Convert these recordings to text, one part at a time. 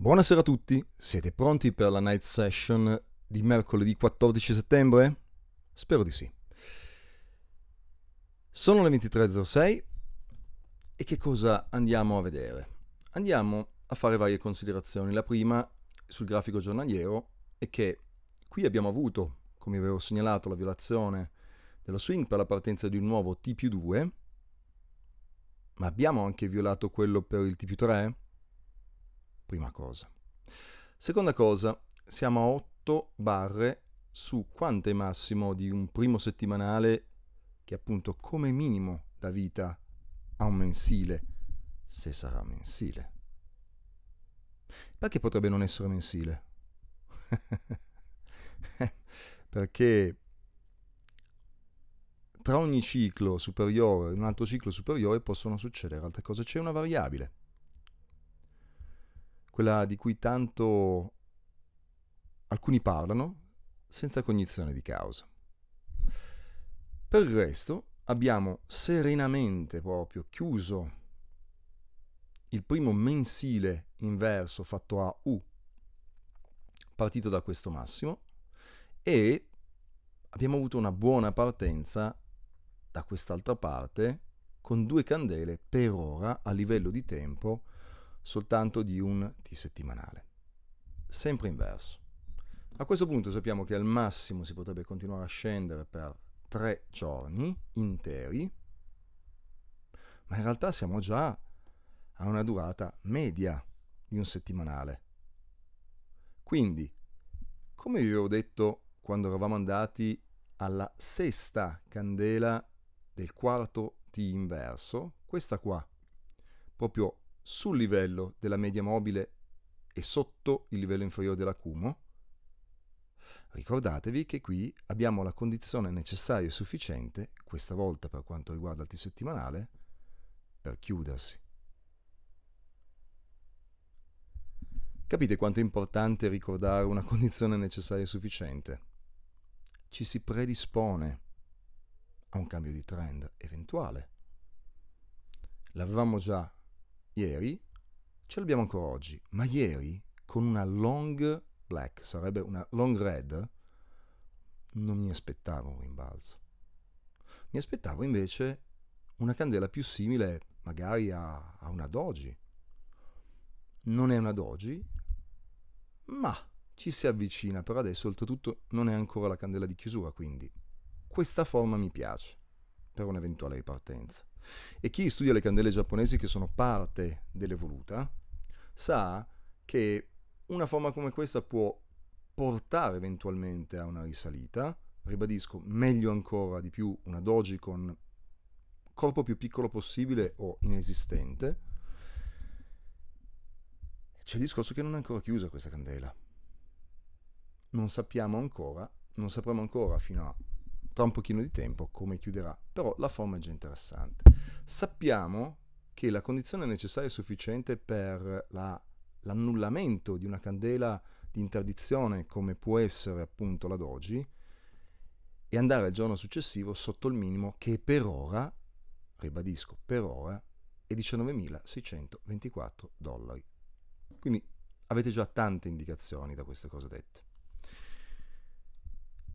Buonasera a tutti, siete pronti per la night session di mercoledì 14 settembre? Spero di sì. Sono le 23.06 e che cosa andiamo a vedere? Andiamo a fare varie considerazioni. La prima sul grafico giornaliero è che qui abbiamo avuto, come avevo segnalato, la violazione dello swing per la partenza di un nuovo T più 2, ma abbiamo anche violato quello per il T più 3 prima cosa. Seconda cosa, siamo a 8 barre su quanto è massimo di un primo settimanale che appunto come minimo dà vita a un mensile, se sarà mensile. Perché potrebbe non essere mensile? Perché tra ogni ciclo superiore e un altro ciclo superiore possono succedere altre cose, c'è una variabile quella di cui tanto alcuni parlano, senza cognizione di causa. Per il resto abbiamo serenamente proprio chiuso il primo mensile inverso fatto a U, partito da questo massimo, e abbiamo avuto una buona partenza da quest'altra parte con due candele per ora a livello di tempo soltanto di un T settimanale. Sempre inverso. A questo punto sappiamo che al massimo si potrebbe continuare a scendere per tre giorni interi, ma in realtà siamo già a una durata media di un settimanale. Quindi, come vi avevo detto quando eravamo andati alla sesta candela del quarto T inverso, questa qua, proprio sul livello della media mobile e sotto il livello inferiore dell'acumo, ricordatevi che qui abbiamo la condizione necessaria e sufficiente, questa volta per quanto riguarda il settimanale, per chiudersi. Capite quanto è importante ricordare una condizione necessaria e sufficiente? Ci si predispone a un cambio di trend eventuale. L'avevamo già ieri, ce l'abbiamo ancora oggi, ma ieri con una long black, sarebbe una long red, non mi aspettavo un rimbalzo. Mi aspettavo invece una candela più simile magari a, a una doji. Non è una doji, ma ci si avvicina per adesso, oltretutto non è ancora la candela di chiusura, quindi questa forma mi piace per un'eventuale ripartenza. E chi studia le candele giapponesi che sono parte dell'evoluta sa che una forma come questa può portare eventualmente a una risalita, ribadisco, meglio ancora di più una doji con corpo più piccolo possibile o inesistente. C'è il discorso che non è ancora chiusa questa candela. Non sappiamo ancora, non sapremo ancora fino a tra un pochino di tempo come chiuderà, però la forma è già interessante. Sappiamo che la condizione necessaria e sufficiente per la, l'annullamento di una candela di interdizione come può essere appunto la doji e andare al giorno successivo sotto il minimo che per ora, ribadisco, per ora è 19.624 dollari. Quindi avete già tante indicazioni da queste cose dette.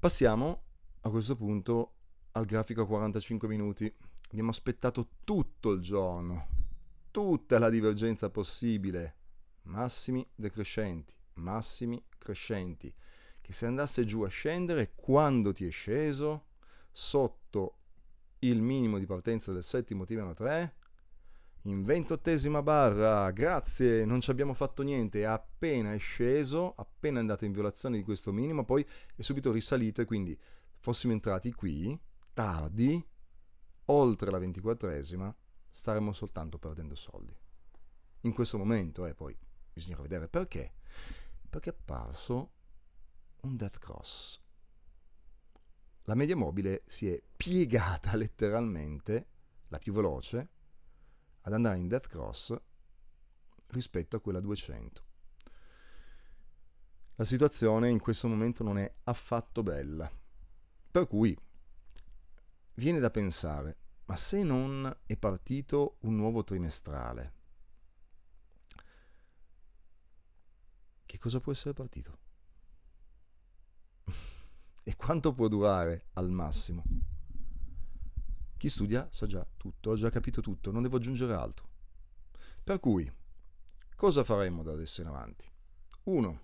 Passiamo a questo punto al grafico a 45 minuti. Abbiamo aspettato tutto il giorno, tutta la divergenza possibile, massimi decrescenti, massimi crescenti, che se andasse giù a scendere, quando ti è sceso, sotto il minimo di partenza del settimo tirano 3, in ventottesima barra, grazie, non ci abbiamo fatto niente, appena è sceso, appena è andato in violazione di questo minimo, poi è subito risalito e quindi fossimo entrati qui, tardi, oltre la ventiquattresima, staremmo soltanto perdendo soldi. In questo momento, eh, poi bisognerà vedere perché. Perché è apparso un death cross. La media mobile si è piegata letteralmente, la più veloce, ad andare in death cross rispetto a quella 200. La situazione in questo momento non è affatto bella. Per cui viene da pensare, ma se non è partito un nuovo trimestrale, che cosa può essere partito? e quanto può durare al massimo? Chi studia sa già tutto, ha già capito tutto, non devo aggiungere altro. Per cui, cosa faremo da adesso in avanti? 1.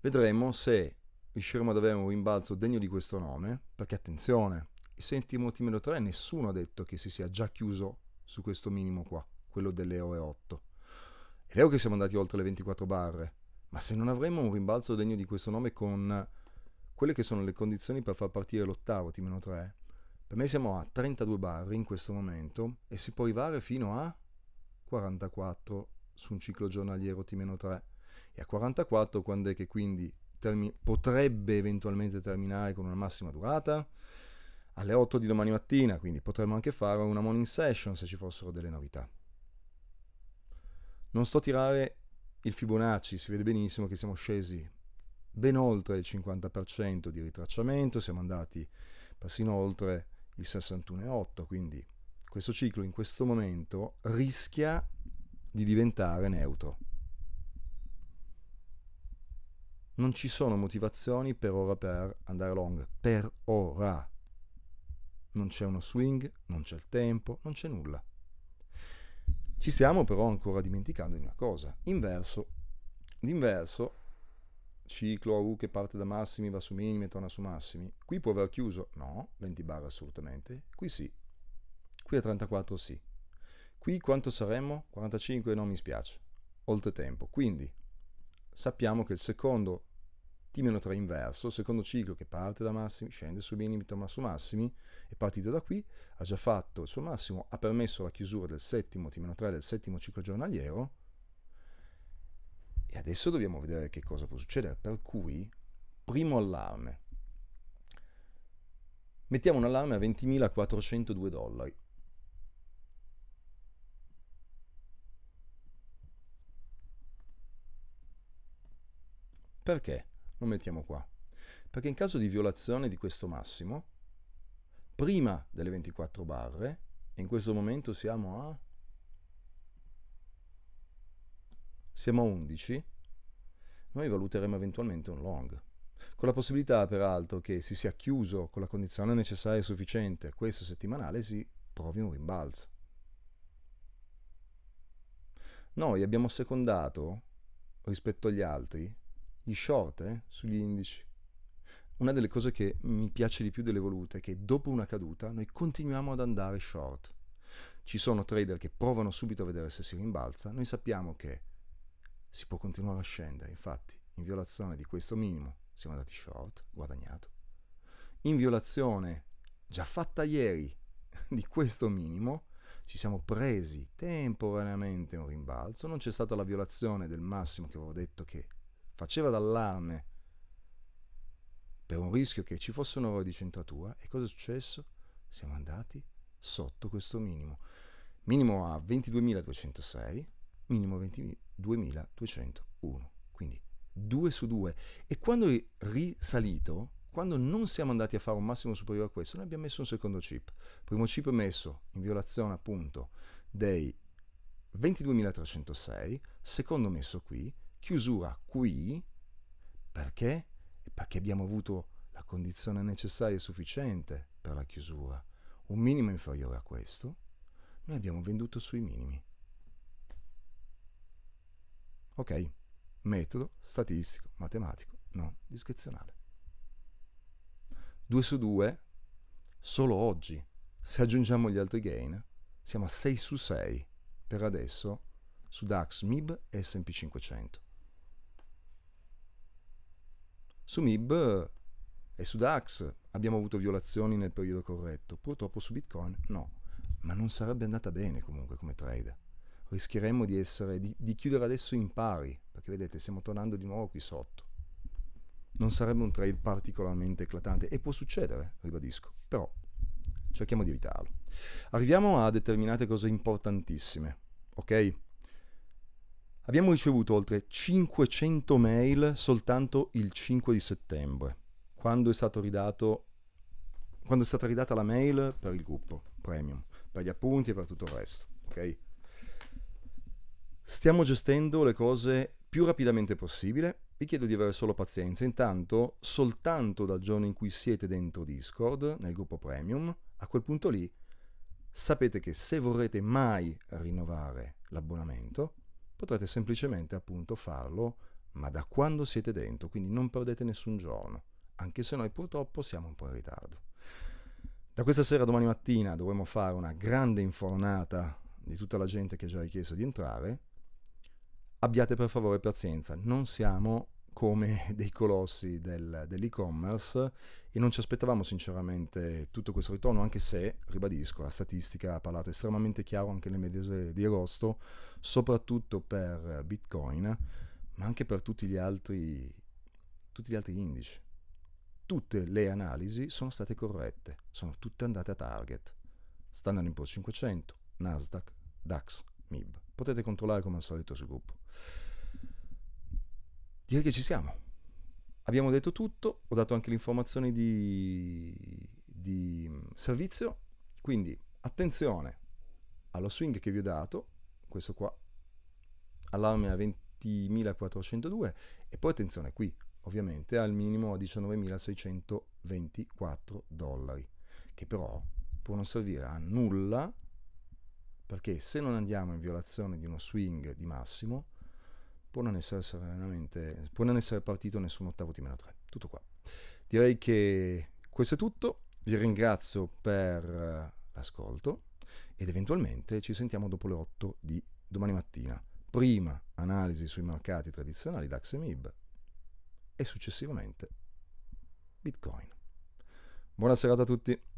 Vedremo se riusciremo ad avere un rimbalzo degno di questo nome, perché attenzione, il settimo t 3 nessuno ha detto che si sia già chiuso su questo minimo qua, quello delle ore 8. È vero che siamo andati oltre le 24 barre, ma se non avremo un rimbalzo degno di questo nome con quelle che sono le condizioni per far partire l'ottavo T-3, eh, per me siamo a 32 barre in questo momento e si può arrivare fino a 44 su un ciclo giornaliero T-3 e a 44 quando è che quindi termi- potrebbe eventualmente terminare con una massima durata alle 8 di domani mattina, quindi potremmo anche fare una morning session se ci fossero delle novità. Non sto a tirare il Fibonacci, si vede benissimo che siamo scesi ben oltre il 50% di ritracciamento, siamo andati persino oltre il 61,8, quindi questo ciclo in questo momento rischia di diventare neutro non ci sono motivazioni per ora per andare long, per ora. Non c'è uno swing, non c'è il tempo, non c'è nulla. Ci stiamo però ancora dimenticando di una cosa, inverso. L'inverso, ciclo a U che parte da massimi, va su minimi e torna su massimi, qui può aver chiuso, no, 20 bar assolutamente, qui sì, qui a 34 sì. Qui quanto saremmo? 45 non mi spiace, oltre tempo. Quindi sappiamo che il secondo T-3 inverso, il secondo ciclo che parte da massimi, scende su limite torna su massimi, è partito da qui, ha già fatto il suo massimo, ha permesso la chiusura del settimo T-3 del settimo ciclo giornaliero e adesso dobbiamo vedere che cosa può succedere, per cui primo allarme. Mettiamo un allarme a 20.402 dollari, Perché? Lo mettiamo qua. Perché in caso di violazione di questo massimo, prima delle 24 barre, in questo momento siamo a... Siamo a 11, noi valuteremo eventualmente un long con la possibilità peraltro che si sia chiuso con la condizione necessaria e sufficiente questo settimanale si provi un rimbalzo. Noi abbiamo secondato rispetto agli altri gli short eh, sugli indici. Una delle cose che mi piace di più delle volute è che dopo una caduta noi continuiamo ad andare short. Ci sono trader che provano subito a vedere se si rimbalza, noi sappiamo che si può continuare a scendere, infatti in violazione di questo minimo siamo andati short, guadagnato. In violazione già fatta ieri di questo minimo, ci siamo presi temporaneamente un rimbalzo, non c'è stata la violazione del massimo che avevo detto che faceva d'allarme per un rischio che ci fosse un errore di centratura, e cosa è successo? Siamo andati sotto questo minimo. Minimo a 22.206, minimo 22.201. Quindi 2 su 2. E quando è risalito, quando non siamo andati a fare un massimo superiore a questo, noi abbiamo messo un secondo chip. Primo chip messo in violazione appunto dei 22.306, secondo messo qui, chiusura qui perché? Perché abbiamo avuto la condizione necessaria e sufficiente per la chiusura. Un minimo inferiore a questo, noi abbiamo venduto sui minimi. Ok, metodo statistico, matematico, non discrezionale. 2 su 2, solo oggi, se aggiungiamo gli altri gain, siamo a 6 su 6 per adesso su DAX, MIB e SP 500. Su MIB e su DAX abbiamo avuto violazioni nel periodo corretto, purtroppo su Bitcoin no, ma non sarebbe andata bene comunque come trade. Rischieremmo di, essere, di, di chiudere adesso in pari, perché vedete stiamo tornando di nuovo qui sotto. Non sarebbe un trade particolarmente eclatante e può succedere, ribadisco, però cerchiamo di evitarlo. Arriviamo a determinate cose importantissime, ok? Abbiamo ricevuto oltre 500 mail soltanto il 5 di settembre, quando è, ridato, quando è stata ridata la mail per il gruppo premium, per gli appunti e per tutto il resto. Okay? Stiamo gestendo le cose più rapidamente possibile. Vi chiedo di avere solo pazienza. Intanto, soltanto dal giorno in cui siete dentro Discord, nel gruppo premium, a quel punto lì sapete che se vorrete mai rinnovare l'abbonamento, potrete semplicemente appunto farlo ma da quando siete dentro, quindi non perdete nessun giorno, anche se noi purtroppo siamo un po' in ritardo. Da questa sera a domani mattina dovremo fare una grande infornata di tutta la gente che ha già richiesto di entrare. Abbiate per favore pazienza, non siamo come dei colossi del, dell'e-commerce e non ci aspettavamo sinceramente tutto questo ritorno, anche se, ribadisco, la statistica ha parlato estremamente chiaro anche nel mese di agosto, soprattutto per Bitcoin, ma anche per tutti gli altri, tutti gli altri indici. Tutte le analisi sono state corrette, sono tutte andate a target. Standard Poor's 500, Nasdaq, DAX, MIB. Potete controllare come al solito sul gruppo direi che ci siamo. Abbiamo detto tutto, ho dato anche le informazioni di, di mm, servizio, quindi attenzione allo swing che vi ho dato, questo qua, allarme a 20.402 e poi attenzione qui, ovviamente al minimo a 19.624 dollari, che però può non servire a nulla perché se non andiamo in violazione di uno swing di massimo, può non essere, essere, può non essere partito nessun ottavo di meno 3. Tutto qua. Direi che questo è tutto. Vi ringrazio per eh, l'ascolto ed eventualmente ci sentiamo dopo le 8 di domani mattina. Prima analisi sui mercati tradizionali DAX e MIB e successivamente Bitcoin. Buona serata a tutti.